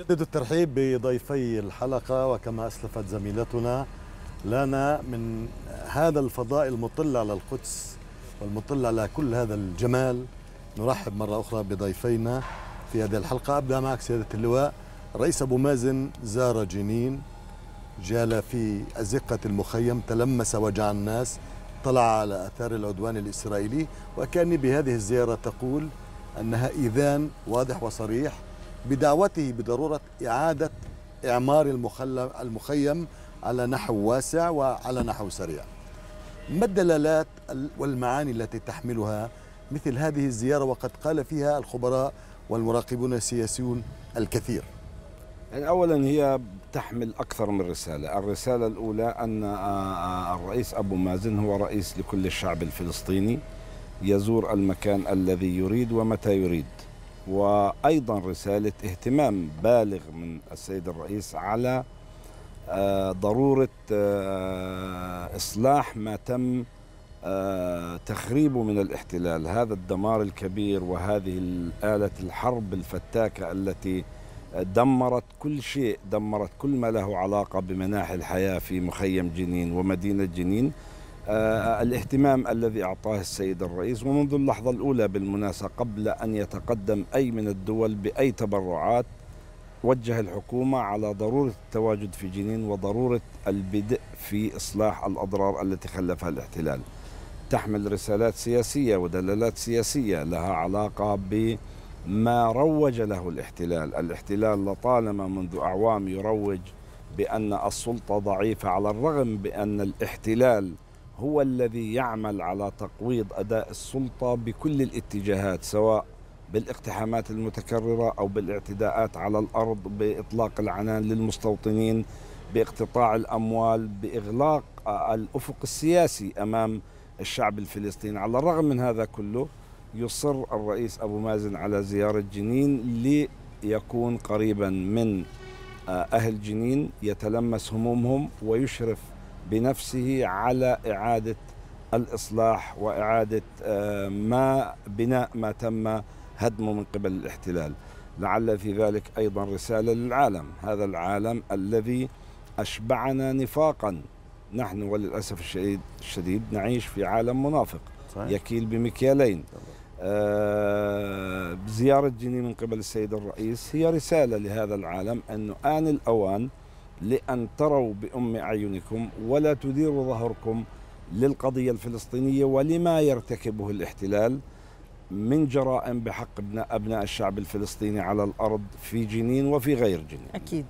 جدد الترحيب بضيفي الحلقة وكما أسلفت زميلتنا لنا من هذا الفضاء المطل على القدس والمطل على كل هذا الجمال نرحب مرة أخرى بضيفينا في هذه الحلقة أبدأ معك سيادة اللواء رئيس أبو مازن زار جنين جال في أزقة المخيم تلمس وجع الناس طلع على أثار العدوان الإسرائيلي وكان بهذه الزيارة تقول أنها إذان واضح وصريح بدعوته بضروره اعاده اعمار المخيم على نحو واسع وعلى نحو سريع. ما الدلالات والمعاني التي تحملها مثل هذه الزياره وقد قال فيها الخبراء والمراقبون السياسيون الكثير؟ يعني اولا هي تحمل اكثر من رساله، الرساله الاولى ان آه، آه، الرئيس ابو مازن هو رئيس لكل الشعب الفلسطيني يزور المكان الذي يريد ومتى يريد. وايضا رساله اهتمام بالغ من السيد الرئيس على آه، ضروره آه، اصلاح ما تم آه، تخريبه من الاحتلال هذا الدمار الكبير وهذه اله الحرب الفتاكه التي دمرت كل شيء دمرت كل ما له علاقه بمناحي الحياه في مخيم جنين ومدينه جنين آه، الاهتمام الذي أعطاه السيد الرئيس ومنذ اللحظة الأولى بالمناسبة قبل أن يتقدم أي من الدول بأي تبرعات وجه الحكومة على ضرورة التواجد في جنين وضرورة البدء في إصلاح الأضرار التي خلفها الاحتلال تحمل رسالات سياسية ودلالات سياسية لها علاقة بما روج له الاحتلال الاحتلال لطالما منذ أعوام يروج بأن السلطة ضعيفة على الرغم بأن الاحتلال هو الذي يعمل على تقويض اداء السلطه بكل الاتجاهات سواء بالاقتحامات المتكرره او بالاعتداءات على الارض باطلاق العنان للمستوطنين باقتطاع الاموال باغلاق الافق السياسي امام الشعب الفلسطيني على الرغم من هذا كله يصر الرئيس ابو مازن على زياره جنين ليكون قريبا من آه، اهل جنين يتلمس همومهم ويشرف بنفسه على إعادة الإصلاح وإعادة آه، ما بناء ما تم هدمه من قبل الاحتلال لعل في ذلك أيضا رسالة للعالم هذا العالم الذي أشبعنا نفاقا نحن وللأسف الشديد, الشديد نعيش في عالم منافق صحيح. يكيل بمكيالين آه زيارة جنين من قبل السيد الرئيس هي رسالة لهذا العالم أنه آن الأوان لأن تروا بأم أعينكم ولا تديروا ظهركم للقضية الفلسطينية ولما يرتكبه الاحتلال من جرائم بحق ابناء الشعب الفلسطيني على الأرض في جنين وفي غير جنين أكيد